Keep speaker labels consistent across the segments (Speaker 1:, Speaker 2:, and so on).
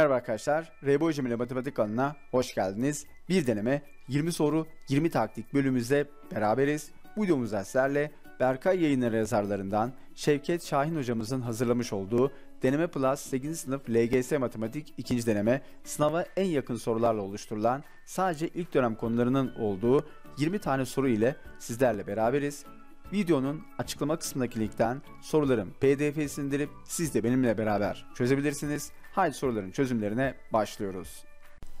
Speaker 1: Merhaba arkadaşlar, Rebo Hocam ile Matematik kanalına hoş geldiniz. Bir deneme, 20 soru, 20 taktik bölümümüzde beraberiz. Bu videomuzda sizlerle Berkay Yayınları yazarlarından Şevket Şahin hocamızın hazırlamış olduğu Deneme Plus 8. sınıf LGS Matematik 2. deneme sınava en yakın sorularla oluşturulan sadece ilk dönem konularının olduğu 20 tane soru ile sizlerle beraberiz. Videonun açıklama kısmındaki linkten soruların pdf'sini indirip siz de benimle beraber çözebilirsiniz. Haydi soruların çözümlerine başlıyoruz.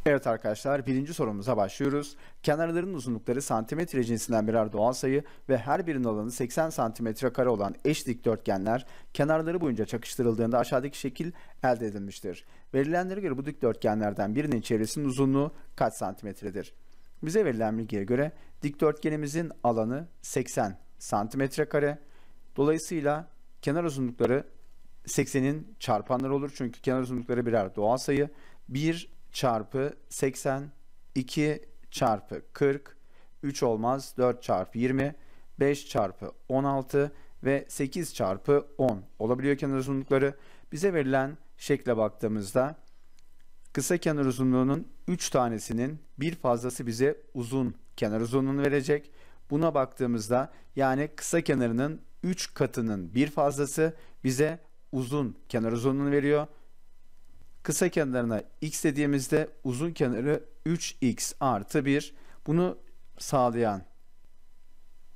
Speaker 1: Evet arkadaşlar birinci sorumuza başlıyoruz. Kenarların uzunlukları santimetre cinsinden birer doğal sayı ve her birinin alanı 80 santimetre kare olan eş dikdörtgenler kenarları boyunca çakıştırıldığında aşağıdaki şekil elde edilmiştir. Verilenlere göre bu dikdörtgenlerden birinin çevresinin uzunluğu kaç santimetredir? Bize verilen bilgiye göre dikdörtgenimizin alanı 80 santimetre kare. Dolayısıyla kenar uzunlukları 80'in çarpanları olur çünkü kenar uzunlukları birer doğal sayı. 1 çarpı 80, 2 çarpı 40, 3 olmaz 4 çarpı 20, 5 çarpı 16 ve 8 çarpı 10 olabiliyor kenar uzunlukları. Bize verilen şekle baktığımızda kısa kenar uzunluğunun 3 tanesinin bir fazlası bize uzun kenar uzunluğunu verecek. Buna baktığımızda yani kısa kenarının 3 katının bir fazlası bize uzun kenar uzunluğunu veriyor. Kısa kenarına x dediğimizde uzun kenarı 3x artı 1. Bunu sağlayan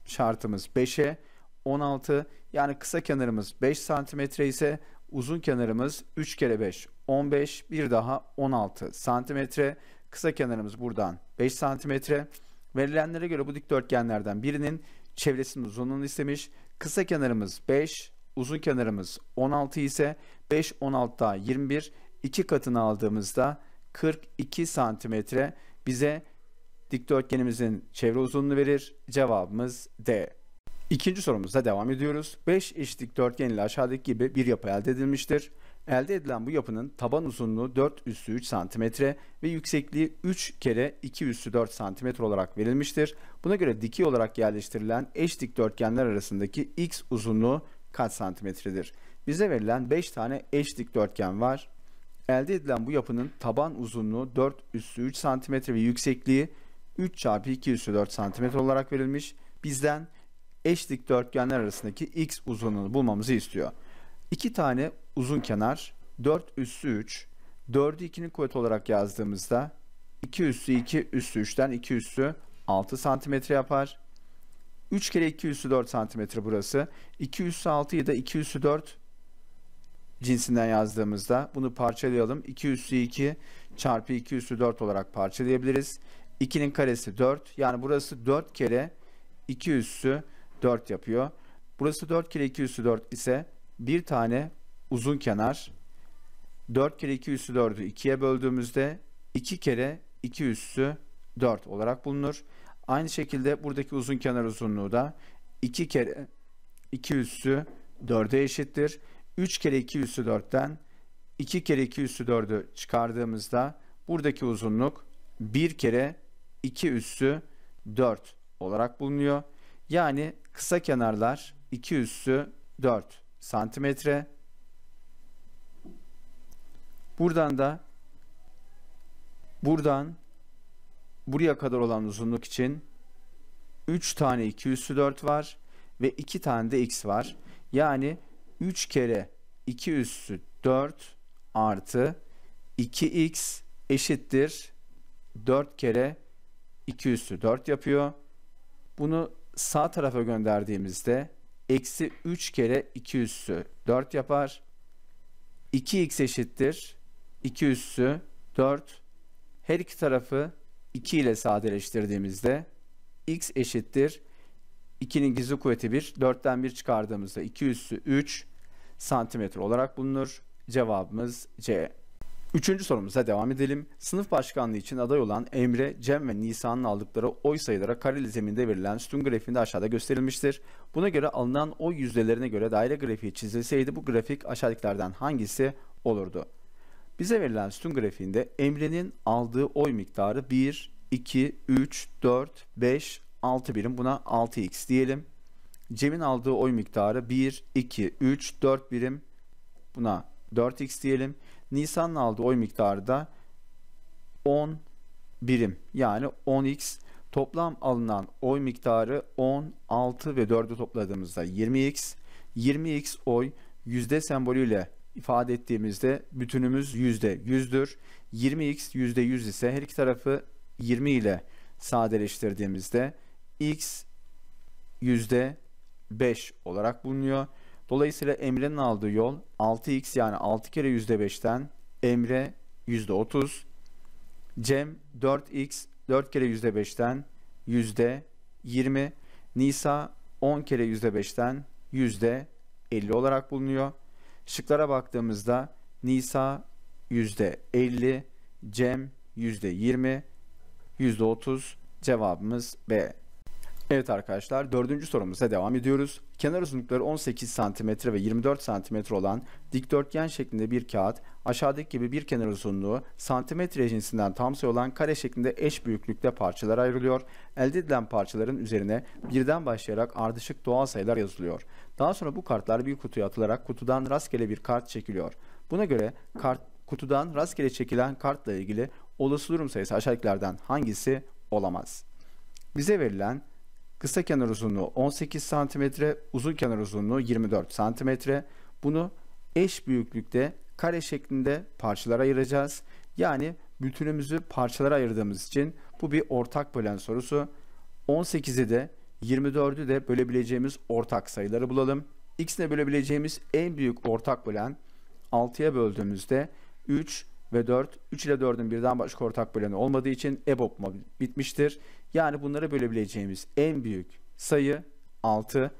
Speaker 1: şartımız 5'e 16 yani kısa kenarımız 5 santimetre ise uzun kenarımız 3 kere 5 15 bir daha 16 santimetre kısa kenarımız buradan 5 santimetre verilenlere göre bu dikdörtgenlerden birinin çevresinin uzunluğunu istemiş kısa kenarımız 5 uzun kenarımız 16 ise 5 16'da 21 2 katını aldığımızda 42 santimetre bize dikdörtgenimizin çevre uzunluğunu verir. Cevabımız D. İkinci sorumuzda devam ediyoruz. 5 eş dikdörtgen ile aşağıdaki gibi bir yapı elde edilmiştir. Elde edilen bu yapının taban uzunluğu 4 üssü 3 cm ve yüksekliği 3 kere 2 üssü 4 cm olarak verilmiştir. Buna göre dikey olarak yerleştirilen eş dikdörtgenler arasındaki x uzunluğu kaç santimetredir? Bize verilen 5 tane eş dikdörtgen var. Elde edilen bu yapının taban uzunluğu 4 üssü 3 santimetre ve yüksekliği 3 çarpı 2 üssü 4 santimetre olarak verilmiş. Bizden eş dikdörtgenler arasındaki x uzunluğunu bulmamızı istiyor. 2 tane uzun kenar 4 üssü 3 4'ü 2'nin kuvvet olarak yazdığımızda 2 üssü 2 üssü 3'ten 2 üssü 6 santimetre yapar. 3 kere 2 üssü 4 santimetre burası. 2 üssü 6 ya da 2 üssü 4 cinsinden yazdığımızda bunu parçalayalım. 2 üssü 2 çarpı 2 üssü 4 olarak parçalayabiliriz. 2'nin karesi 4. Yani burası 4 kere 2 üssü 4 yapıyor. Burası 4 kere 2 üssü 4 ise bir tane uzun kenar 4 kere 2 üssü 4'ü 2'ye böldüğümüzde 2 kere 2 üssü 4 olarak bulunur. Aynı şekilde buradaki uzun kenar uzunluğu da 2 kere 2 üssü 4'e eşittir. 3 kere 2 üssü 4'ten 2 kere 2 üssü 4'ü çıkardığımızda buradaki uzunluk 1 kere 2 üssü 4 olarak bulunuyor. Yani kısa kenarlar 2 üssü 4 santimetre. Buradan da buradan buraya kadar olan uzunluk için 3 tane 2 üssü 4 var ve 2 tane de x var. Yani 3 kere 2 üssü 4 artı 2x eşittir 4 kere 2 üssü 4 yapıyor. Bunu sağ tarafa gönderdiğimizde eksi 3 kere 2 üssü 4 yapar. 2x eşittir 2 üssü 4. Her iki tarafı 2 ile sadeleştirdiğimizde x eşittir 2'nin gizli kuvveti 1. 4'ten 1 çıkardığımızda 2 üssü 3 santimetre olarak bulunur. Cevabımız C. Üçüncü sorumuza devam edelim. Sınıf başkanlığı için aday olan Emre, Cem ve Nisan'ın aldıkları oy sayılara kareli zeminde verilen sütun grafiğinde aşağıda gösterilmiştir. Buna göre alınan oy yüzdelerine göre daire grafiği çizilseydi bu grafik aşağıdakilerden hangisi olurdu? Bize verilen sütun grafiğinde Emre'nin aldığı oy miktarı 1, 2, 3, 4, 5, 6 birim. Buna 6x diyelim. Cem'in aldığı oy miktarı 1, 2, 3, 4 birim. Buna 4x diyelim. Nisan'ın aldığı oy miktarı da 10 birim. Yani 10x toplam alınan oy miktarı 10, 6 ve 4'ü topladığımızda 20x. 20x oy yüzde sembolüyle ifade ettiğimizde bütünümüz yüzde yüzdür. 20x yüzde yüz ise her iki tarafı 20 ile sadeleştirdiğimizde x yüzde 5 olarak bulunuyor. Dolayısıyla Emre'nin aldığı yol 6x yani 6 kere yüzde 5'ten Emre yüzde 30. Cem 4x 4 kere yüzde 5'ten yüzde 20. Nisa 10 kere yüzde 5'ten yüzde 50 olarak bulunuyor. Şıklara baktığımızda Nisa %50, Cem %20, %30 cevabımız B. Evet arkadaşlar dördüncü sorumuza devam ediyoruz. Kenar uzunlukları 18 cm ve 24 cm olan dikdörtgen şeklinde bir kağıt aşağıdaki gibi bir kenar uzunluğu santimetre cinsinden tam sayı olan kare şeklinde eş büyüklükte parçalar ayrılıyor. Elde edilen parçaların üzerine birden başlayarak ardışık doğal sayılar yazılıyor. Daha sonra bu kartlar bir kutuya atılarak kutudan rastgele bir kart çekiliyor. Buna göre kart, kutudan rastgele çekilen kartla ilgili olası durum sayısı aşağıdakilerden hangisi olamaz? Bize verilen Kısa kenar uzunluğu 18 cm, uzun kenar uzunluğu 24 cm. Bunu eş büyüklükte kare şeklinde parçalara ayıracağız. Yani bütünümüzü parçalara ayırdığımız için bu bir ortak bölen sorusu. 18'i de 24'ü de bölebileceğimiz ortak sayıları bulalım. X'le bölebileceğimiz en büyük ortak bölen 6'ya böldüğümüzde 3 ve 4. 3 ile 4'ün birden başka ortak böleni olmadığı için ebob bitmiştir. Yani bunları bölebileceğimiz en büyük sayı 6.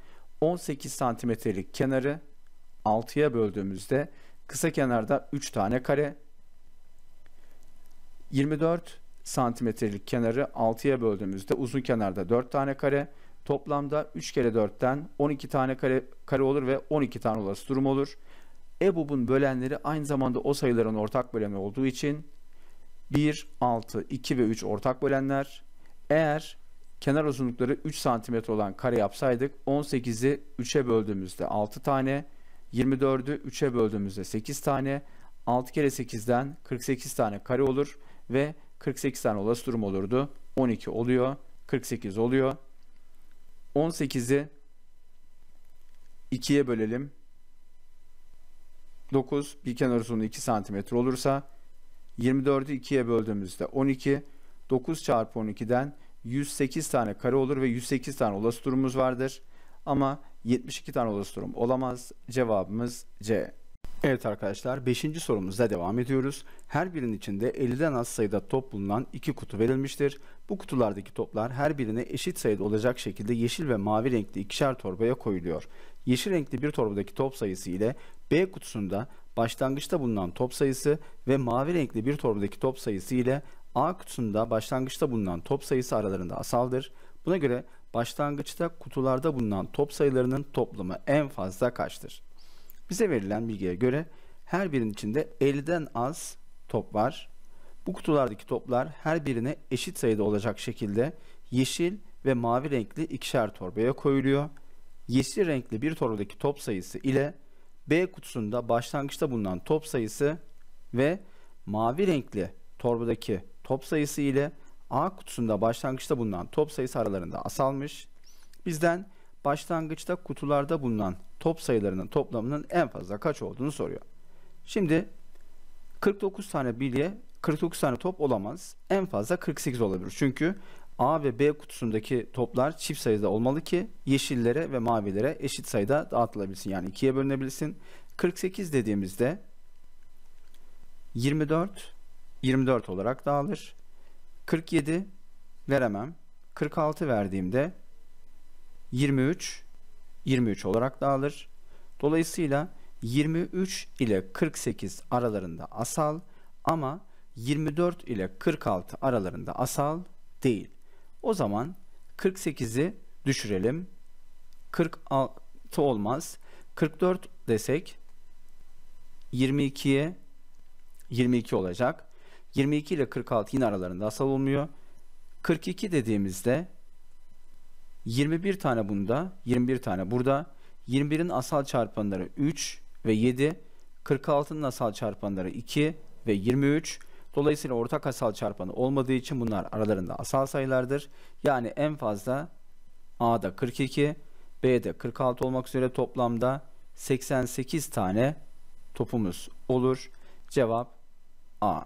Speaker 1: 18 santimetrelik kenarı 6'ya böldüğümüzde kısa kenarda 3 tane kare. 24 santimetrelik kenarı 6'ya böldüğümüzde uzun kenarda 4 tane kare. Toplamda 3 kere 4'ten 12 tane kare, kare olur ve 12 tane olası durum olur. EBOB'un bölenleri aynı zamanda o sayıların ortak böleni olduğu için 1, 6, 2 ve 3 ortak bölenler. Eğer kenar uzunlukları 3 cm olan kare yapsaydık 18'i 3'e böldüğümüzde 6 tane, 24'ü 3'e böldüğümüzde 8 tane, 6 kere 8'den 48 tane kare olur ve 48 tane olası durum olurdu. 12 oluyor, 48 oluyor. 18'i 2'ye bölelim. 9 bir kenar uzunluğu 2 cm olursa 24'ü 2'ye böldüğümüzde 12 9 çarpı 12'den 108 tane kare olur ve 108 tane olası durumumuz vardır. Ama 72 tane olası durum olamaz. Cevabımız C. Evet arkadaşlar 5. sorumuzda devam ediyoruz. Her birinin içinde 50'den az sayıda top bulunan 2 kutu verilmiştir. Bu kutulardaki toplar her birine eşit sayıda olacak şekilde yeşil ve mavi renkli ikişer torbaya koyuluyor. Yeşil renkli bir torbadaki top sayısı ile B kutusunda başlangıçta bulunan top sayısı ve mavi renkli bir torbadaki top sayısı ile A kutusunda başlangıçta bulunan top sayısı aralarında asaldır. Buna göre başlangıçta kutularda bulunan top sayılarının toplamı en fazla kaçtır? Bize verilen bilgiye göre her birinin içinde 50'den az top var. Bu kutulardaki toplar her birine eşit sayıda olacak şekilde yeşil ve mavi renkli ikişer torbaya koyuluyor. Yeşil renkli bir torbadaki top sayısı ile B kutusunda başlangıçta bulunan top sayısı ve mavi renkli torbadaki top sayısı ile A kutusunda başlangıçta bulunan top sayısı aralarında asalmış. Bizden başlangıçta kutularda bulunan top sayılarının toplamının en fazla kaç olduğunu soruyor. Şimdi 49 tane bilye 49 tane top olamaz. En fazla 48 olabilir. Çünkü A ve B kutusundaki toplar çift sayıda olmalı ki yeşillere ve mavilere eşit sayıda dağıtılabilsin. Yani ikiye bölünebilsin. 48 dediğimizde 24 24 olarak dağılır. 47 veremem. 46 verdiğimde 23 23 olarak dağılır. Dolayısıyla 23 ile 48 aralarında asal ama 24 ile 46 aralarında asal değil. O zaman 48'i düşürelim. 46 olmaz. 44 desek 22'ye 22 olacak. 22 ile 46 yine aralarında asal olmuyor. 42 dediğimizde 21 tane bunda, 21 tane burada. 21'in asal çarpanları 3 ve 7. 46'nın asal çarpanları 2 ve 23. Dolayısıyla ortak asal çarpanı olmadığı için bunlar aralarında asal sayılardır. Yani en fazla A'da 42, B'de 46 olmak üzere toplamda 88 tane topumuz olur. Cevap A.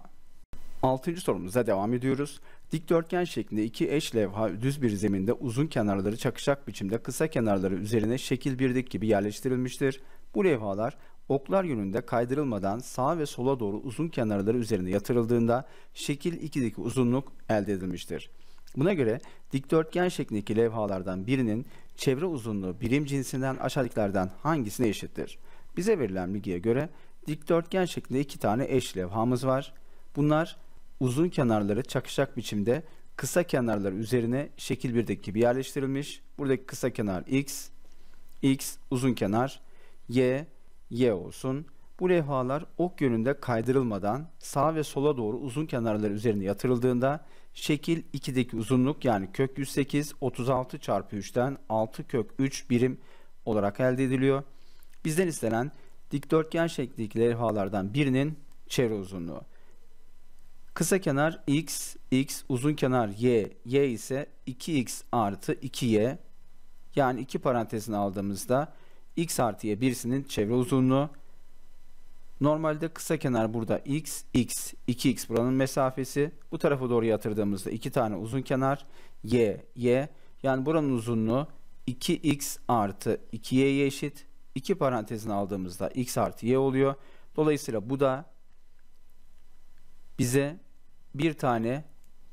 Speaker 1: 6. sorumuza devam ediyoruz. Dikdörtgen şeklinde iki eş levha düz bir zeminde uzun kenarları çakışak biçimde kısa kenarları üzerine şekil 1'deki gibi yerleştirilmiştir. Bu levhalar oklar yönünde kaydırılmadan sağa ve sola doğru uzun kenarları üzerine yatırıldığında şekil 2'deki uzunluk elde edilmiştir. Buna göre dikdörtgen şeklindeki levhalardan birinin çevre uzunluğu birim cinsinden aşağıdakilerden hangisine eşittir? Bize verilen bilgiye göre dikdörtgen şeklinde iki tane eş levhamız var. Bunlar uzun kenarları çakışak biçimde kısa kenarları üzerine şekil 1'deki gibi yerleştirilmiş. Buradaki kısa kenar x, x uzun kenar, y Y olsun. Bu levhalar ok yönünde kaydırılmadan sağ ve sola doğru uzun kenarları üzerine yatırıldığında şekil 2'deki uzunluk yani kök 108 36 çarpı 3'ten 6 kök 3 birim olarak elde ediliyor. Bizden istenen dikdörtgen şeklindeki levhalardan birinin çevre uzunluğu. Kısa kenar x, x uzun kenar y, y ise 2x artı 2y yani iki parantezini aldığımızda x artıya birisinin çevre uzunluğu. Normalde kısa kenar burada x, x, 2x buranın mesafesi. Bu tarafa doğru yatırdığımızda iki tane uzun kenar y, y. Yani buranın uzunluğu 2x artı 2 y eşit. İki parantezini aldığımızda x artı y oluyor. Dolayısıyla bu da bize bir tane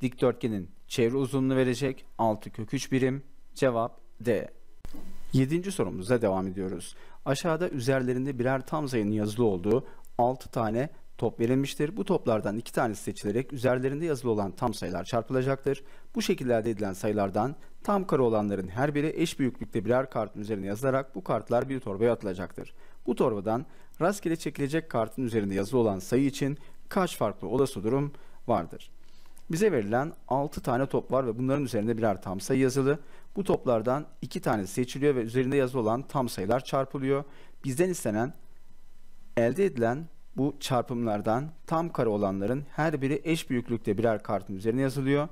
Speaker 1: dikdörtgenin çevre uzunluğunu verecek. 6 kök 3 birim. Cevap D. Yedinci sorumuza devam ediyoruz. Aşağıda üzerlerinde birer tam sayının yazılı olduğu 6 tane top verilmiştir. Bu toplardan 2 tanesi seçilerek üzerlerinde yazılı olan tam sayılar çarpılacaktır. Bu şekilde elde edilen sayılardan tam kare olanların her biri eş büyüklükte birer kartın üzerine yazılarak bu kartlar bir torbaya atılacaktır. Bu torbadan rastgele çekilecek kartın üzerinde yazılı olan sayı için kaç farklı olası durum vardır? Bize verilen 6 tane top var ve bunların üzerinde birer tam sayı yazılı. Bu toplardan iki tanesi seçiliyor ve üzerinde yazılı olan tam sayılar çarpılıyor. Bizden istenen elde edilen bu çarpımlardan tam kare olanların her biri eş büyüklükte birer kartın üzerine yazılıyor.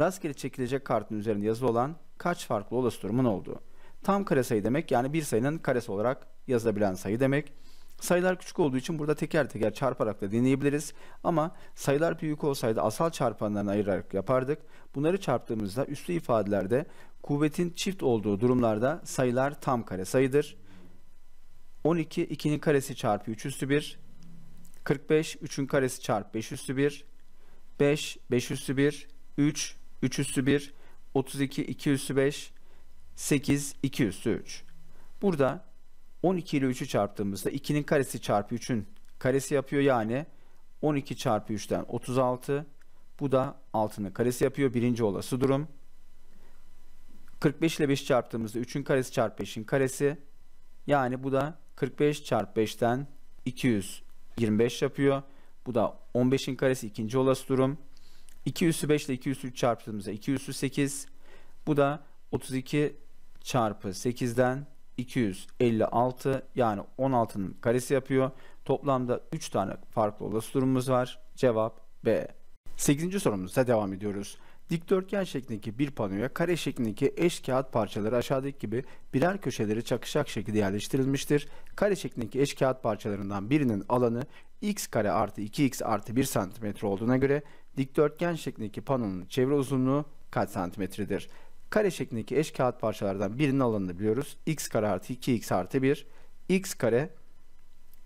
Speaker 1: Rastgele çekilecek kartın üzerinde yazılı olan kaç farklı olası durumun olduğu. Tam kare sayı demek yani bir sayının karesi olarak yazılabilen sayı demek. Sayılar küçük olduğu için burada teker teker çarparak da deneyebiliriz. Ama sayılar büyük olsaydı asal çarpanlarını ayırarak yapardık. Bunları çarptığımızda üslü ifadelerde kuvvetin çift olduğu durumlarda sayılar tam kare sayıdır. 12 2'nin karesi çarpı 3 üstü 1. 45 3'ün karesi çarpı 5 üstü 1. 5 5 üstü 1. 3 3 üstü 1. 32 2 üstü 5. 8 2 üstü 3. Burada 12 ile 3'ü çarptığımızda 2'nin karesi çarpı 3'ün karesi yapıyor yani 12 çarpı 3'ten 36 bu da 6'nın karesi yapıyor birinci olası durum. 45 ile 5 çarptığımızda 3'ün karesi çarpı 5'in karesi yani bu da 45 çarpı 5'ten 225 yapıyor. Bu da 15'in karesi ikinci olası durum. 2 üssü 5 ile 2 üssü 3 çarptığımızda 2 üssü 8 bu da 32 çarpı 8'den 256 yani 16'nın karesi yapıyor. Toplamda 3 tane farklı olası durumumuz var. Cevap B. 8. sorumuza devam ediyoruz. Dikdörtgen şeklindeki bir panoya kare şeklindeki eş kağıt parçaları aşağıdaki gibi birer köşeleri çakışacak şekilde yerleştirilmiştir. Kare şeklindeki eş kağıt parçalarından birinin alanı x kare artı 2x artı 1 santimetre olduğuna göre dikdörtgen şeklindeki panonun çevre uzunluğu kaç santimetredir? Kare şeklindeki eş kağıt parçalardan birinin alanını biliyoruz. x kare artı 2x artı 1. x kare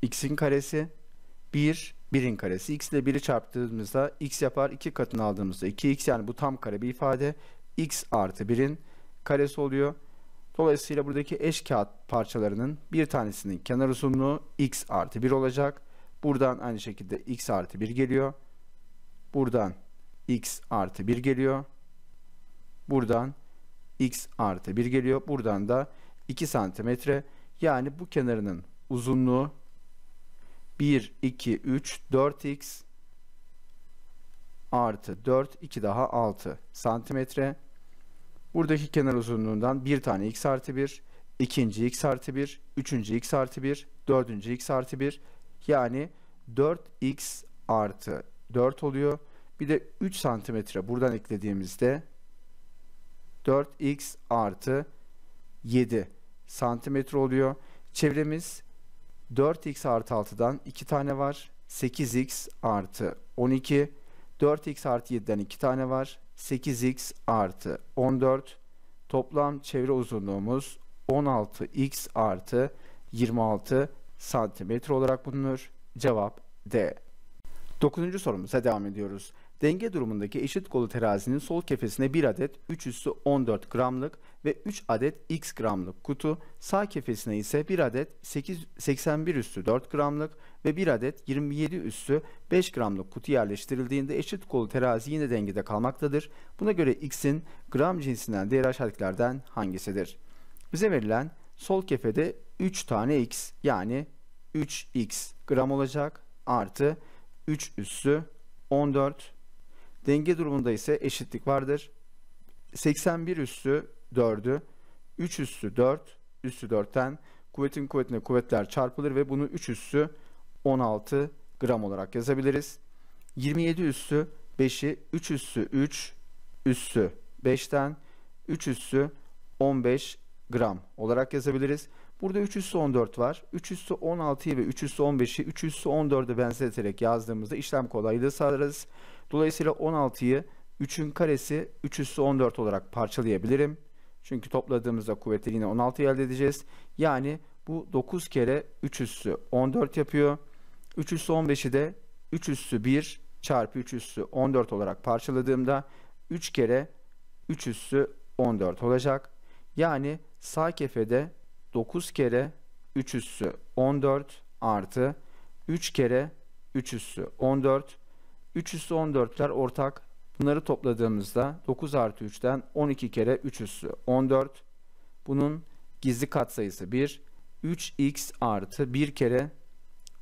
Speaker 1: x'in karesi 1 1'in karesi. x ile 1'i çarptığımızda x yapar. 2 katını aldığımızda 2x yani bu tam kare bir ifade. x artı 1'in karesi oluyor. Dolayısıyla buradaki eş kağıt parçalarının bir tanesinin kenar uzunluğu x artı 1 olacak. Buradan aynı şekilde x artı 1 geliyor. Buradan x artı 1 geliyor. Buradan x artı 1 geliyor. Buradan da 2 santimetre. Yani bu kenarının uzunluğu 1, 2, 3, 4x artı 4, 2 daha 6 santimetre. Buradaki kenar uzunluğundan bir tane x artı 1, ikinci x artı 1, üçüncü x artı 1, dördüncü x artı 1. Yani 4x artı 4 oluyor. Bir de 3 santimetre buradan eklediğimizde 4x artı 7 santimetre oluyor. Çevremiz 4x artı 6'dan 2 tane var. 8x artı 12. 4x artı 7'den 2 tane var. 8x artı 14. Toplam çevre uzunluğumuz 16x artı 26 santimetre olarak bulunur. Cevap D. Dokuzuncu sorumuza devam ediyoruz. Denge durumundaki eşit kolu terazinin sol kefesine 1 adet 3 üssü 14 gramlık ve 3 adet x gramlık kutu, sağ kefesine ise 1 adet 8, 81 üssü 4 gramlık ve 1 adet 27 üssü 5 gramlık kutu yerleştirildiğinde eşit kolu terazi yine dengede kalmaktadır. Buna göre x'in gram cinsinden diğer aşağıdakilerden hangisidir? Bize verilen sol kefede 3 tane x yani 3x gram olacak artı 3 üssü 14 Denge durumunda ise eşitlik vardır. 81 üssü 4'ü 3 üssü 4 üssü 4'ten kuvvetin kuvvetine kuvvetler çarpılır ve bunu 3 üssü 16 gram olarak yazabiliriz. 27 üssü 5'i 3 üssü 3 üssü 5'ten 3 üssü 15 gram olarak yazabiliriz. Burada 3 üssü 14 var. 3 üssü 16'yı ve 3 üssü 15'i 3 üssü 14'e benzeterek yazdığımızda işlem kolaylığı sağlarız. Dolayısıyla 16'yı 3'ün karesi 3 üssü 14 olarak parçalayabilirim. Çünkü topladığımızda kuvveti yine 16 elde edeceğiz. Yani bu 9 kere 3 üssü 14 yapıyor. 3 üssü 15'i de 3 üssü 1 çarpı 3 üssü 14 olarak parçaladığımda 3 kere 3 üssü 14 olacak. Yani sağ kefede 9 kere 3 üssü 14 artı 3 kere 3 üssü 14. 3 üssü 14'ler ortak. Bunları topladığımızda 9 artı 3'ten 12 kere 3 üssü 14. Bunun gizli katsayısı 1. 3x artı 1 kere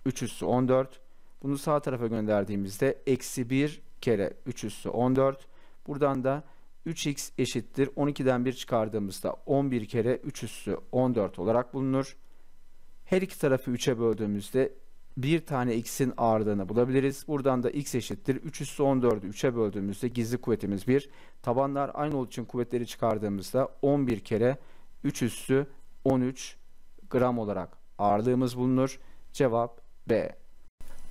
Speaker 1: 3 üssü 14. Bunu sağ tarafa gönderdiğimizde eksi 1 kere 3 üssü 14. Buradan da 3x eşittir 12'den 1 çıkardığımızda 11 kere 3 üssü 14 olarak bulunur. Her iki tarafı 3'e böldüğümüzde bir tane x'in ağırlığını bulabiliriz. Buradan da x eşittir 3 üssü 14'ü 3'e böldüğümüzde gizli kuvvetimiz 1. Tabanlar aynı olduğu için kuvvetleri çıkardığımızda 11 kere 3 üssü 13 gram olarak ağırlığımız bulunur. Cevap B.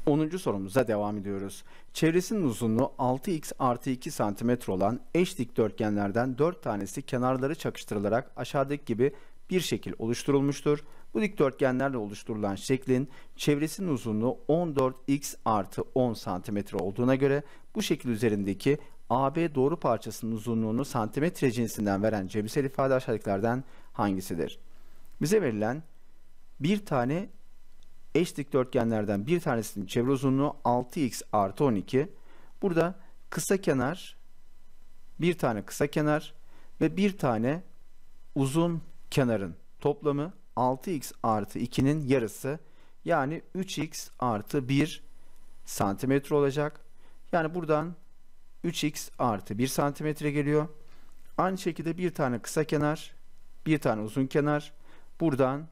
Speaker 1: 10. sorumuza devam ediyoruz. Çevresinin uzunluğu 6x artı 2 cm olan eş dikdörtgenlerden 4 tanesi kenarları çakıştırılarak aşağıdaki gibi bir şekil oluşturulmuştur. Bu dikdörtgenlerle oluşturulan şeklin çevresinin uzunluğu 14x artı 10 cm olduğuna göre bu şekil üzerindeki AB doğru parçasının uzunluğunu santimetre cinsinden veren cebisel ifade aşağıdakilerden hangisidir? Bize verilen bir tane eş dikdörtgenlerden bir tanesinin çevre uzunluğu 6x artı 12. Burada kısa kenar, bir tane kısa kenar ve bir tane uzun kenarın toplamı 6x artı 2'nin yarısı yani 3x artı 1 santimetre olacak. Yani buradan 3x artı 1 santimetre geliyor. Aynı şekilde bir tane kısa kenar, bir tane uzun kenar. Buradan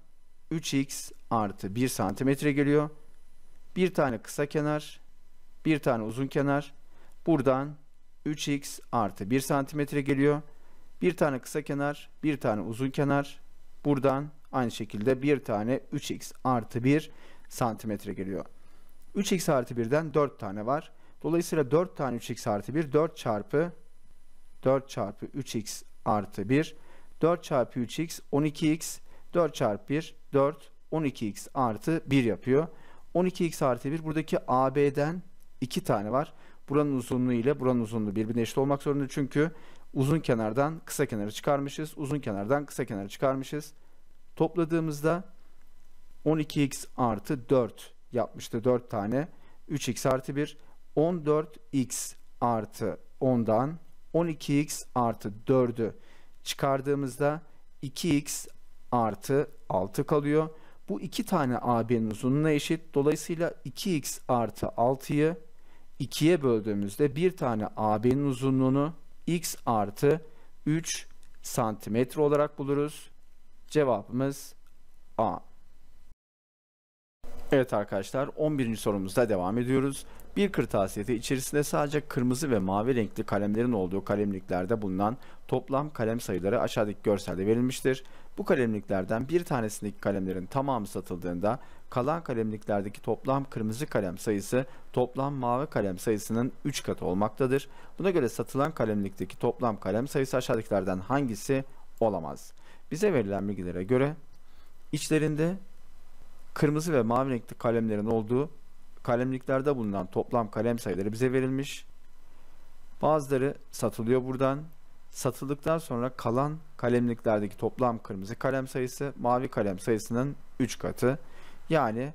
Speaker 1: 3x artı 1 santimetre geliyor. Bir tane kısa kenar, bir tane uzun kenar. Buradan 3x artı 1 santimetre geliyor. Bir tane kısa kenar, bir tane uzun kenar. Buradan aynı şekilde bir tane 3x artı 1 santimetre geliyor. 3x artı 1'den 4 tane var. Dolayısıyla 4 tane 3x artı 1 4 çarpı 4 çarpı 3x artı 1 4 çarpı 3x 12x 4 çarpı 1 4 12x artı 1 yapıyor. 12x artı 1 buradaki AB'den 2 tane var. Buranın uzunluğu ile buranın uzunluğu birbirine eşit olmak zorunda. Çünkü uzun kenardan kısa kenarı çıkarmışız. Uzun kenardan kısa kenarı çıkarmışız. Topladığımızda 12x artı 4 yapmıştı 4 tane. 3x artı 1 14x artı 10'dan 12x artı 4'ü çıkardığımızda 2x artı 6 kalıyor. Bu iki tane AB'nin uzunluğuna eşit. Dolayısıyla 2x artı 6'yı 2'ye böldüğümüzde bir tane AB'nin uzunluğunu x artı 3 santimetre olarak buluruz. Cevabımız A. Evet arkadaşlar 11. sorumuzda devam ediyoruz. Bir kırtasiyede içerisinde sadece kırmızı ve mavi renkli kalemlerin olduğu kalemliklerde bulunan toplam kalem sayıları aşağıdaki görselde verilmiştir. Bu kalemliklerden bir tanesindeki kalemlerin tamamı satıldığında kalan kalemliklerdeki toplam kırmızı kalem sayısı toplam mavi kalem sayısının 3 katı olmaktadır. Buna göre satılan kalemlikteki toplam kalem sayısı aşağıdakilerden hangisi olamaz? Bize verilen bilgilere göre içlerinde kırmızı ve mavi renkli kalemlerin olduğu kalemliklerde bulunan toplam kalem sayıları bize verilmiş. Bazıları satılıyor buradan. Satıldıktan sonra kalan kalemliklerdeki toplam kırmızı kalem sayısı mavi kalem sayısının 3 katı. Yani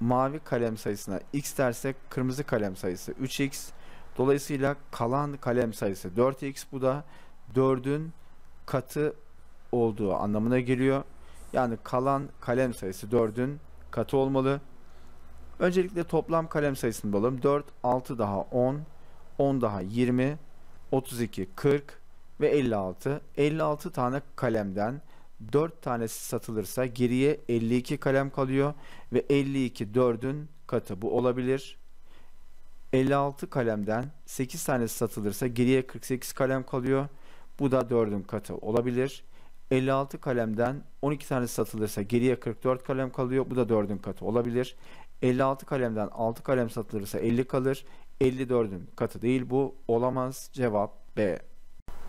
Speaker 1: mavi kalem sayısına x dersek kırmızı kalem sayısı 3x. Dolayısıyla kalan kalem sayısı 4x bu da 4'ün katı olduğu anlamına geliyor. Yani kalan kalem sayısı 4'ün katı olmalı. Öncelikle toplam kalem sayısını bulalım. 4, 6 daha 10, 10 daha 20, 32, 40 ve 56. 56 tane kalemden 4 tanesi satılırsa geriye 52 kalem kalıyor ve 52 4'ün katı bu olabilir. 56 kalemden 8 tanesi satılırsa geriye 48 kalem kalıyor. Bu da 4'ün katı olabilir. 56 kalemden 12 tane satılırsa geriye 44 kalem kalıyor. Bu da 4'ün katı olabilir. 56 kalemden 6 kalem satılırsa 50 kalır. 54'ün katı değil bu olamaz cevap B.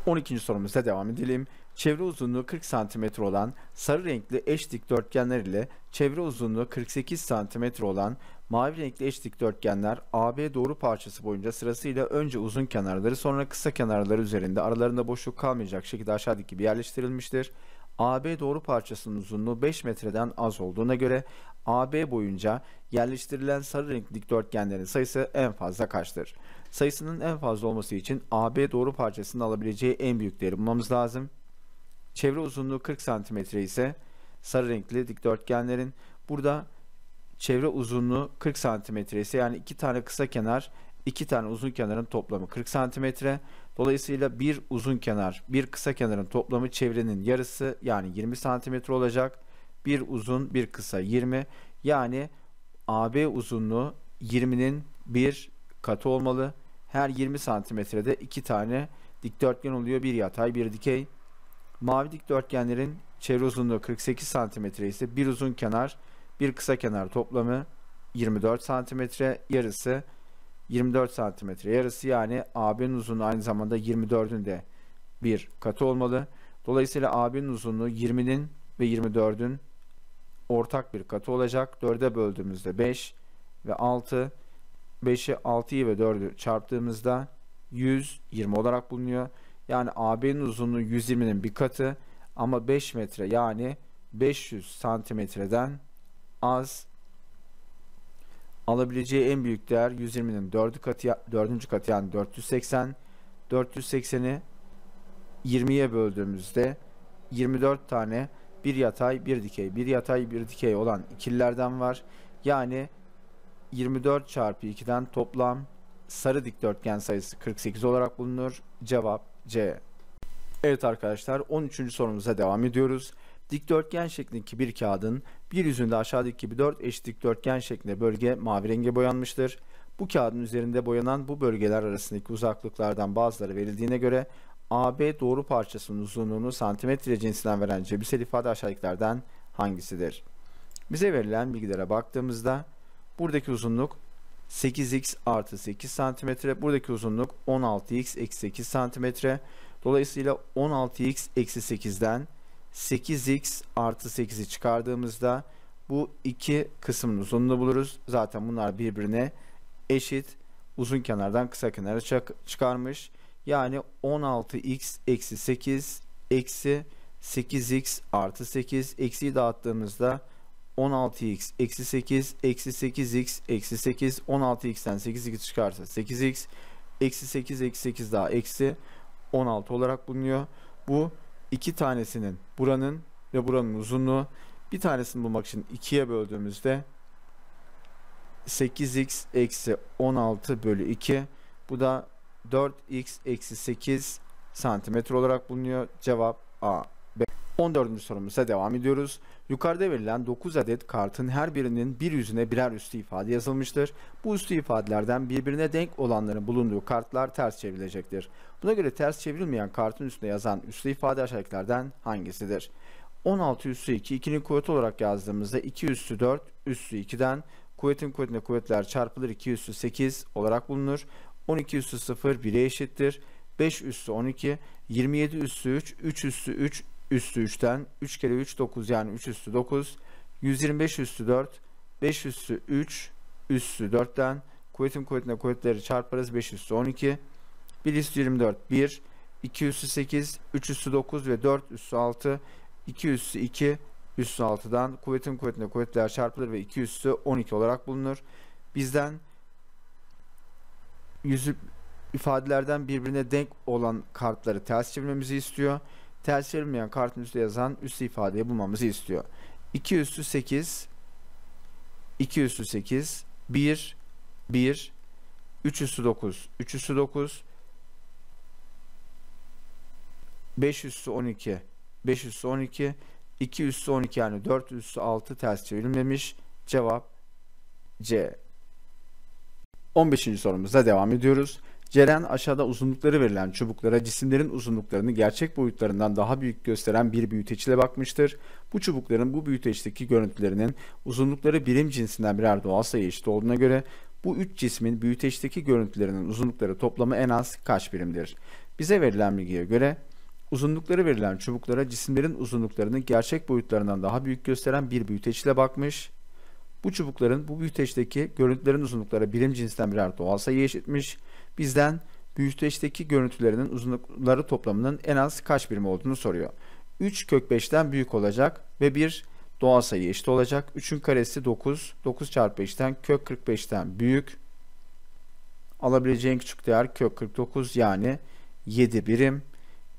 Speaker 1: 12. sorumuzda devam edelim. Çevre uzunluğu 40 cm olan sarı renkli eş dikdörtgenler ile çevre uzunluğu 48 cm olan mavi renkli eş dikdörtgenler AB doğru parçası boyunca sırasıyla önce uzun kenarları sonra kısa kenarları üzerinde aralarında boşluk kalmayacak şekilde aşağıdaki gibi yerleştirilmiştir. AB doğru parçasının uzunluğu 5 metreden az olduğuna göre AB boyunca yerleştirilen sarı renkli dikdörtgenlerin sayısı en fazla kaçtır? Sayısının en fazla olması için AB doğru parçasının alabileceği en büyük değeri bulmamız lazım. Çevre uzunluğu 40 cm ise sarı renkli dikdörtgenlerin burada çevre uzunluğu 40 cm ise yani iki tane kısa kenar iki tane uzun kenarın toplamı 40 cm. Dolayısıyla bir uzun kenar bir kısa kenarın toplamı çevrenin yarısı yani 20 cm olacak bir uzun bir kısa 20 yani AB uzunluğu 20'nin bir katı olmalı. Her 20 santimetrede iki tane dikdörtgen oluyor. Bir yatay bir dikey. Mavi dikdörtgenlerin çevre uzunluğu 48 santimetre ise bir uzun kenar bir kısa kenar toplamı 24 santimetre yarısı 24 santimetre yarısı yani AB'nin uzunluğu aynı zamanda 24'ün de bir katı olmalı. Dolayısıyla AB'nin uzunluğu 20'nin ve 24'ün ortak bir katı olacak. 4'e böldüğümüzde 5 ve 6. 5'i 6'yı ve 4'ü çarptığımızda 120 olarak bulunuyor. Yani AB'nin uzunluğu 120'nin bir katı ama 5 metre yani 500 santimetreden az alabileceği en büyük değer 120'nin 4. katı 4. katı yani 480 480'i 20'ye böldüğümüzde 24 tane bir yatay bir dikey bir yatay bir dikey olan ikillerden var. Yani 24 çarpı 2'den toplam sarı dikdörtgen sayısı 48 olarak bulunur. Cevap C. Evet arkadaşlar 13. sorumuza devam ediyoruz. Dikdörtgen şeklindeki bir kağıdın bir yüzünde aşağıdaki gibi 4 eşit dikdörtgen şeklinde bölge mavi renge boyanmıştır. Bu kağıdın üzerinde boyanan bu bölgeler arasındaki uzaklıklardan bazıları verildiğine göre AB doğru parçasının uzunluğunu santimetre cinsinden veren cebisel ifade aşağıdakilerden hangisidir? Bize verilen bilgilere baktığımızda buradaki uzunluk 8x artı 8 santimetre, buradaki uzunluk 16x eksi 8 santimetre. Dolayısıyla 16x eksi 8'den 8x artı 8'i çıkardığımızda bu iki kısmın uzunluğunu buluruz. Zaten bunlar birbirine eşit. Uzun kenardan kısa kenara çıkarmış. Yani 16x eksi 8 eksi 8x artı 8 eksiyi dağıttığımızda 16x eksi 8 eksi 8x eksi 8 16x'ten 8x çıkarsa 8x eksi 8 eksi 8 daha eksi 16 olarak bulunuyor. Bu iki tanesinin buranın ve buranın uzunluğu bir tanesini bulmak için 2'ye böldüğümüzde 8x eksi 16 bölü 2 bu da 4x eksi 8 santimetre olarak bulunuyor. Cevap A. 14. sorumuza devam ediyoruz. Yukarıda verilen 9 adet kartın her birinin bir yüzüne birer üstü ifade yazılmıştır. Bu üstü ifadelerden birbirine denk olanların bulunduğu kartlar ters çevrilecektir. Buna göre ters çevrilmeyen kartın üstüne yazan üstü ifade aşağıdakilerden hangisidir? 16 üstü 2, 2'nin kuvveti olarak yazdığımızda 2 üstü 4, üstü 2'den kuvvetin kuvvetine kuvvetler çarpılır 2 üstü 8 olarak bulunur. 12 üssü 0 1'e eşittir. 5 üssü 12, 27 üssü 3, 3 üssü 3, üssü 3'ten 3 kere 3 9 yani 3 üssü 9, 125 üssü 4, 5 üssü 3, üssü 4'ten kuvvetin kuvvetine kuvvetleri çarparız 5 üssü 12, 1 üssü 24 1, 2 üssü 8, 3 üssü 9 ve 4 üssü 6, 2 üssü 2, üssü 6'dan kuvvetin kuvvetine kuvvetler çarpılır ve 2 üssü 12 olarak bulunur. Bizden yüzü ifadelerden birbirine denk olan kartları ters çevirmemizi istiyor. Ters çevirmeyen kartın üstü yazan üstü ifadeyi bulmamızı istiyor. 2 üstü 8 2 üstü 8 1 1 3 üstü 9 3 üstü 9 5 üstü 12 5 üstü 12 2 üstü 12 yani 4 üstü 6 ters çevrilmemiş cevap C 15. sorumuza devam ediyoruz. Ceren aşağıda uzunlukları verilen çubuklara cisimlerin uzunluklarını gerçek boyutlarından daha büyük gösteren bir büyüteçle bakmıştır. Bu çubukların bu büyüteçteki görüntülerinin uzunlukları birim cinsinden birer doğal sayı eşit olduğuna göre bu üç cismin büyüteçteki görüntülerinin uzunlukları toplamı en az kaç birimdir? Bize verilen bilgiye göre uzunlukları verilen çubuklara cisimlerin uzunluklarını gerçek boyutlarından daha büyük gösteren bir büyüteçle bakmış. Bu çubukların bu büyüteçteki görüntülerin uzunlukları birim cinsten birer doğal sayı eşitmiş. Bizden büyüteçteki görüntülerinin uzunlukları toplamının en az kaç birim olduğunu soruyor. 3 kök 5'ten büyük olacak ve bir doğal sayı eşit olacak. 3'ün karesi 9. 9 çarpı 5'ten kök 45'ten büyük. Alabileceğin küçük değer kök 49 yani 7 birim.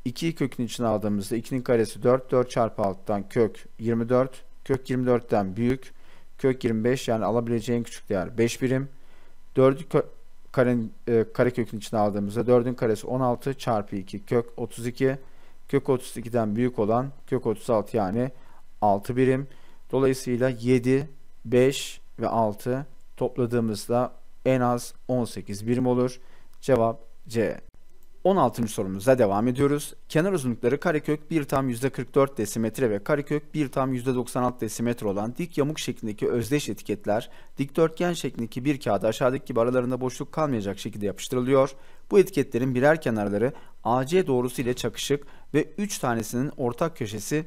Speaker 1: 2'yi kökün içine aldığımızda 2'nin karesi 4. 4 çarpı 6'dan kök 24. Kök 24'ten büyük kök 25 yani alabileceğin küçük değer 5 birim. 4'ü karenin, e, kare kökün içine aldığımızda 4'ün karesi 16 çarpı 2 kök 32. Kök 32'den büyük olan kök 36 yani 6 birim. Dolayısıyla 7, 5 ve 6 topladığımızda en az 18 birim olur. Cevap C. 16. sorumuza devam ediyoruz. Kenar uzunlukları karekök 1 tam %44 desimetre ve karekök 1 tam %96 desimetre olan dik yamuk şeklindeki özdeş etiketler dikdörtgen şeklindeki bir kağıda aşağıdaki gibi aralarında boşluk kalmayacak şekilde yapıştırılıyor. Bu etiketlerin birer kenarları AC doğrusu ile çakışık ve 3 tanesinin ortak köşesi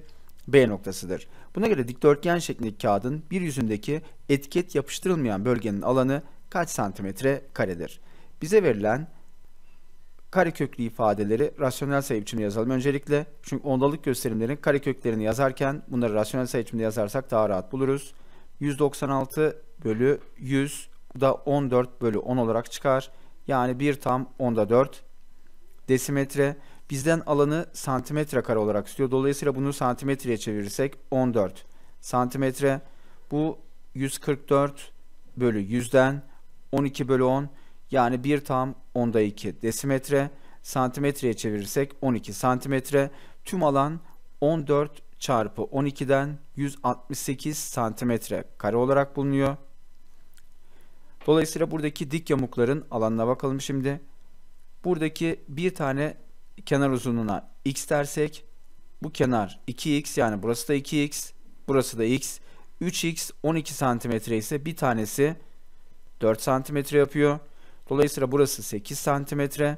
Speaker 1: B noktasıdır. Buna göre dikdörtgen şeklindeki kağıdın bir yüzündeki etiket yapıştırılmayan bölgenin alanı kaç santimetre karedir? Bize verilen kareköklü ifadeleri rasyonel sayı biçiminde yazalım öncelikle. Çünkü ondalık gösterimlerin kareköklerini yazarken bunları rasyonel sayı biçimde yazarsak daha rahat buluruz. 196 bölü 100 bu da 14 bölü 10 olarak çıkar. Yani 1 tam 10'da 4 desimetre. Bizden alanı santimetre kare olarak istiyor. Dolayısıyla bunu santimetreye çevirirsek 14 santimetre. Bu 144 bölü 100'den 12 bölü 10 yani 1 tam onda 2 desimetre santimetreye çevirirsek 12 santimetre tüm alan 14 çarpı 12'den 168 santimetre kare olarak bulunuyor. Dolayısıyla buradaki dik yamukların alanına bakalım şimdi. Buradaki bir tane kenar uzunluğuna x dersek bu kenar 2x yani burası da 2x burası da x 3x 12 santimetre ise bir tanesi 4 santimetre yapıyor. Dolayısıyla burası 8 santimetre.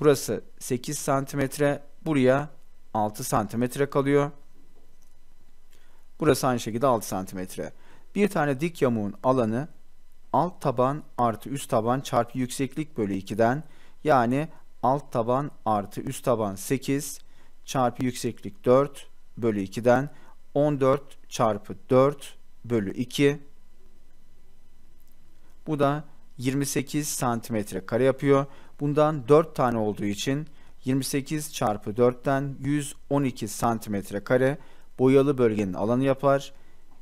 Speaker 1: Burası 8 santimetre. Buraya 6 santimetre kalıyor. Burası aynı şekilde 6 santimetre. Bir tane dik yamuğun alanı alt taban artı üst taban çarpı yükseklik bölü 2'den yani alt taban artı üst taban 8 çarpı yükseklik 4 bölü 2'den 14 çarpı 4 bölü 2 bu da 28 santimetre kare yapıyor. Bundan 4 tane olduğu için 28 çarpı 4'ten 112 santimetre kare boyalı bölgenin alanı yapar.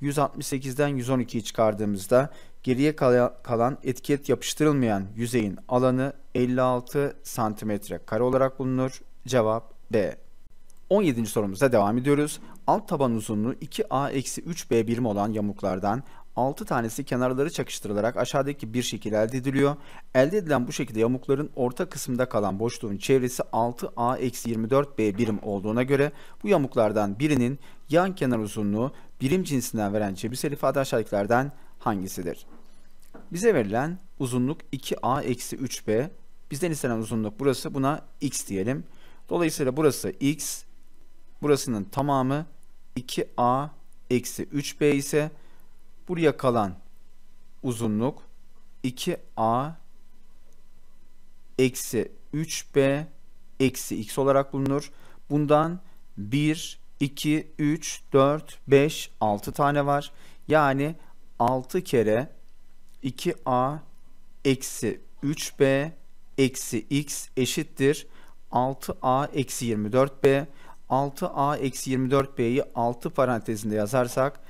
Speaker 1: 168'den 112'yi çıkardığımızda geriye kalan etiket yapıştırılmayan yüzeyin alanı 56 santimetre kare olarak bulunur. Cevap B. 17. sorumuza devam ediyoruz. Alt taban uzunluğu 2A-3B birim olan yamuklardan 6 tanesi kenarları çakıştırılarak aşağıdaki bir şekil elde ediliyor. Elde edilen bu şekilde yamukların orta kısmında kalan boşluğun çevresi 6A-24B birim olduğuna göre bu yamuklardan birinin yan kenar uzunluğu birim cinsinden veren çebisel ifade aşağıdakilerden hangisidir? Bize verilen uzunluk 2A-3B. Bizden istenen uzunluk burası. Buna x diyelim. Dolayısıyla burası x. Burasının tamamı 2A-3B ise Buraya kalan uzunluk 2a eksi 3b eksi x olarak bulunur. Bundan 1, 2, 3, 4, 5, 6 tane var. Yani 6 kere 2a eksi 3b eksi x eşittir. 6a eksi 24b. 6a eksi 24b'yi 6 parantezinde yazarsak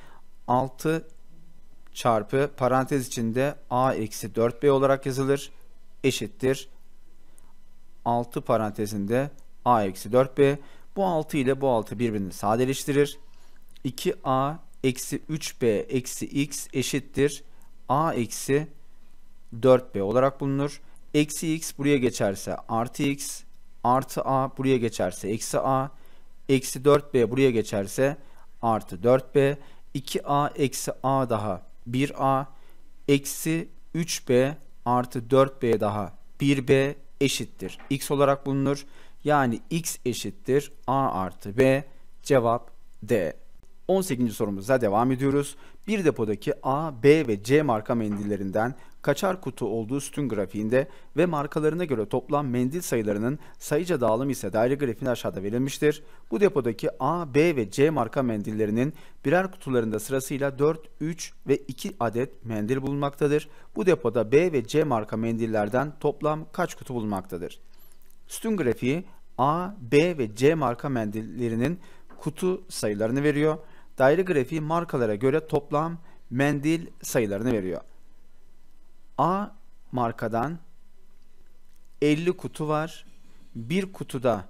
Speaker 1: 6 çarpı parantez içinde a eksi 4b olarak yazılır. Eşittir. 6 parantezinde a eksi 4b. Bu 6 ile bu 6 birbirini sadeleştirir. 2a eksi 3b eksi x eşittir. a eksi 4b olarak bulunur. Eksi x buraya geçerse artı x artı a buraya geçerse eksi a eksi 4b buraya geçerse artı 4b 2a eksi a daha 1a eksi 3b artı 4b daha 1b eşittir. x olarak bulunur. Yani x eşittir a artı b cevap d. 18. sorumuza devam ediyoruz. Bir depodaki A, B ve C marka mendillerinden kaçar kutu olduğu sütun grafiğinde ve markalarına göre toplam mendil sayılarının sayıca dağılımı ise daire grafiğinde aşağıda verilmiştir. Bu depodaki A, B ve C marka mendillerinin birer kutularında sırasıyla 4, 3 ve 2 adet mendil bulunmaktadır. Bu depoda B ve C marka mendillerden toplam kaç kutu bulunmaktadır? Sütun grafiği A, B ve C marka mendillerinin kutu sayılarını veriyor. Daire grafiği markalara göre toplam mendil sayılarını veriyor. A markadan 50 kutu var. Bir kutuda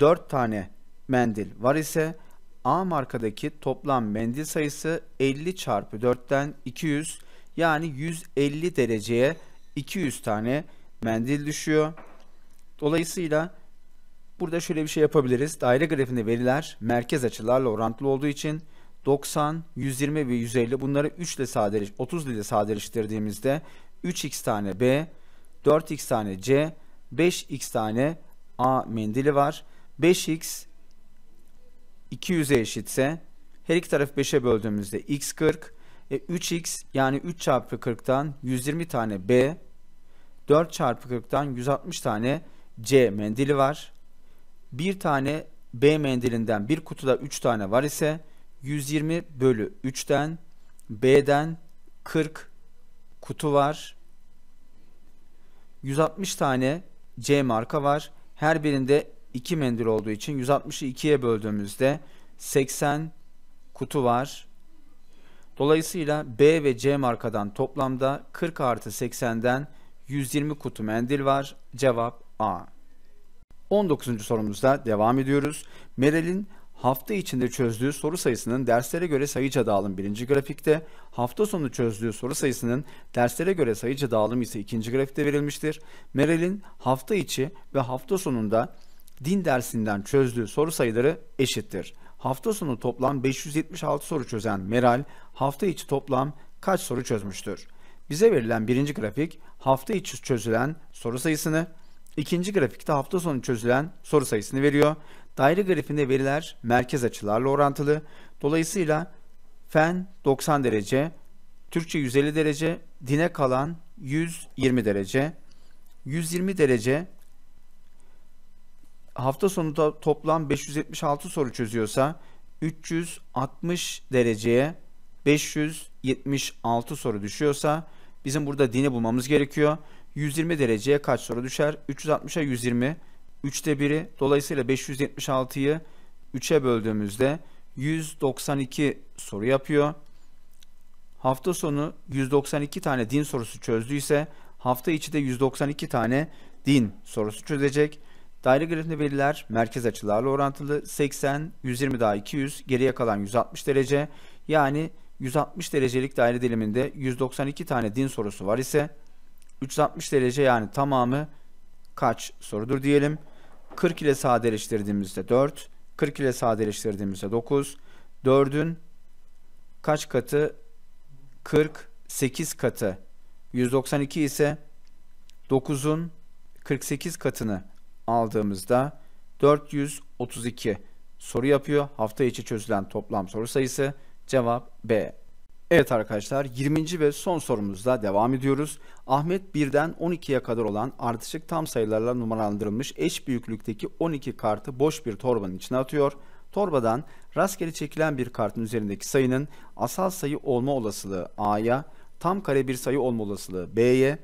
Speaker 1: 4 tane mendil var ise A markadaki toplam mendil sayısı 50 çarpı 4'ten 200 yani 150 dereceye 200 tane mendil düşüyor. Dolayısıyla burada şöyle bir şey yapabiliriz. Daire grafiğinde veriler merkez açılarla orantılı olduğu için 90, 120 ve 150 bunları 3 ile sadeleş 30 ile sadeleştirdiğimizde 3x tane B, 4x tane C, 5x tane A mendili var. 5x 200'e eşitse her iki tarafı 5'e böldüğümüzde x 40 e, 3x yani 3 çarpı 40'tan 120 tane B 4 çarpı 40'tan 160 tane C mendili var. Bir tane B mendilinden bir kutuda 3 tane var ise 120 bölü 3'ten B'den 40 kutu var. 160 tane C marka var. Her birinde 2 mendil olduğu için 160'ı 2'ye böldüğümüzde 80 kutu var. Dolayısıyla B ve C markadan toplamda 40 artı 80'den 120 kutu mendil var. Cevap A. 19. sorumuzda devam ediyoruz. Merelin hafta içinde çözdüğü soru sayısının derslere göre sayıca dağılım birinci grafikte, hafta sonu çözdüğü soru sayısının derslere göre sayıca dağılım ise ikinci grafikte verilmiştir. Meral'in hafta içi ve hafta sonunda din dersinden çözdüğü soru sayıları eşittir. Hafta sonu toplam 576 soru çözen Meral, hafta içi toplam kaç soru çözmüştür? Bize verilen birinci grafik hafta içi çözülen soru sayısını, ikinci grafikte hafta sonu çözülen soru sayısını veriyor. Daire grafiğinde veriler merkez açılarla orantılı. Dolayısıyla fen 90 derece, Türkçe 150 derece, dine kalan 120 derece. 120 derece hafta sonu da toplam 576 soru çözüyorsa 360 dereceye 576 soru düşüyorsa bizim burada dini bulmamız gerekiyor. 120 dereceye kaç soru düşer? 360'a 120 3'te 1'i dolayısıyla 576'yı 3'e böldüğümüzde 192 soru yapıyor. Hafta sonu 192 tane din sorusu çözdüyse hafta içi de 192 tane din sorusu çözecek. Daire grafiğinde veriler merkez açılarla orantılı 80, 120 daha 200 geriye kalan 160 derece yani 160 derecelik daire diliminde 192 tane din sorusu var ise 360 derece yani tamamı kaç sorudur diyelim. 40 ile sadeleştirdiğimizde 4, 40 ile sadeleştirdiğimizde 9, 4'ün kaç katı? 48 katı. 192 ise 9'un 48 katını aldığımızda 432 soru yapıyor. Hafta içi çözülen toplam soru sayısı cevap B. Evet arkadaşlar 20. ve son sorumuzla devam ediyoruz. Ahmet 1'den 12'ye kadar olan artışık tam sayılarla numaralandırılmış eş büyüklükteki 12 kartı boş bir torbanın içine atıyor. Torbadan rastgele çekilen bir kartın üzerindeki sayının asal sayı olma olasılığı A'ya, tam kare bir sayı olma olasılığı B'ye,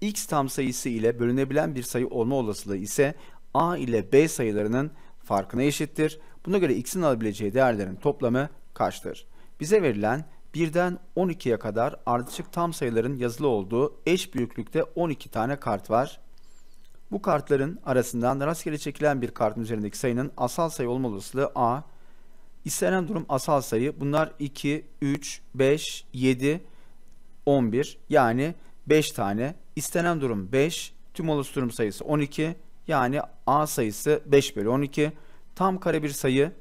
Speaker 1: X tam sayısı ile bölünebilen bir sayı olma olasılığı ise A ile B sayılarının farkına eşittir. Buna göre X'in alabileceği değerlerin toplamı kaçtır? Bize verilen 1'den 12'ye kadar ardışık tam sayıların yazılı olduğu eş büyüklükte 12 tane kart var. Bu kartların arasından rastgele çekilen bir kartın üzerindeki sayının asal sayı olma olasılığı A. İstenen durum asal sayı. Bunlar 2, 3, 5, 7, 11 yani 5 tane. İstenen durum 5. Tüm olası durum sayısı 12. Yani A sayısı 5 bölü 12. Tam kare bir sayı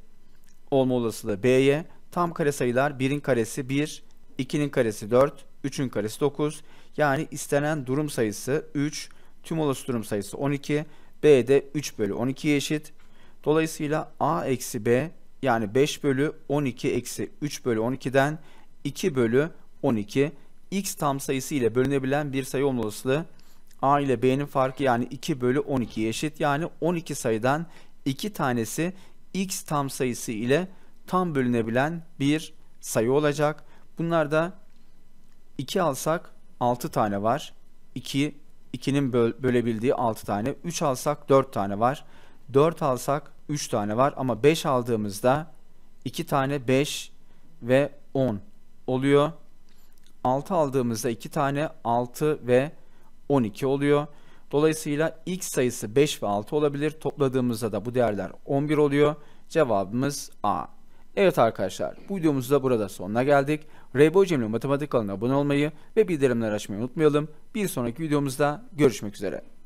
Speaker 1: olma olasılığı B'ye. Tam kare sayılar 1'in karesi 1, 2'nin karesi 4, 3'ün karesi 9. Yani istenen durum sayısı 3, tüm olası durum sayısı 12, B de 3 bölü 12'ye eşit. Dolayısıyla A eksi B yani 5 bölü 12 eksi 3 bölü 12'den 2 bölü 12 x tam sayısı ile bölünebilen bir sayı olma olasılığı a ile b'nin farkı yani 2 bölü 12'ye eşit yani 12 sayıdan 2 tanesi x tam sayısı ile tam bölünebilen bir sayı olacak. Bunlarda 2 alsak 6 tane var. 2 2'nin böl bölebildiği 6 tane. 3 alsak 4 tane var. 4 alsak 3 tane var ama 5 aldığımızda 2 tane 5 ve 10 oluyor. 6 aldığımızda 2 tane 6 ve 12 oluyor. Dolayısıyla x sayısı 5 ve 6 olabilir. Topladığımızda da bu değerler 11 oluyor. Cevabımız A. Evet arkadaşlar bu videomuzda burada sonuna geldik. Rainbow Cem'le matematik kanalına abone olmayı ve bildirimleri açmayı unutmayalım. Bir sonraki videomuzda görüşmek üzere.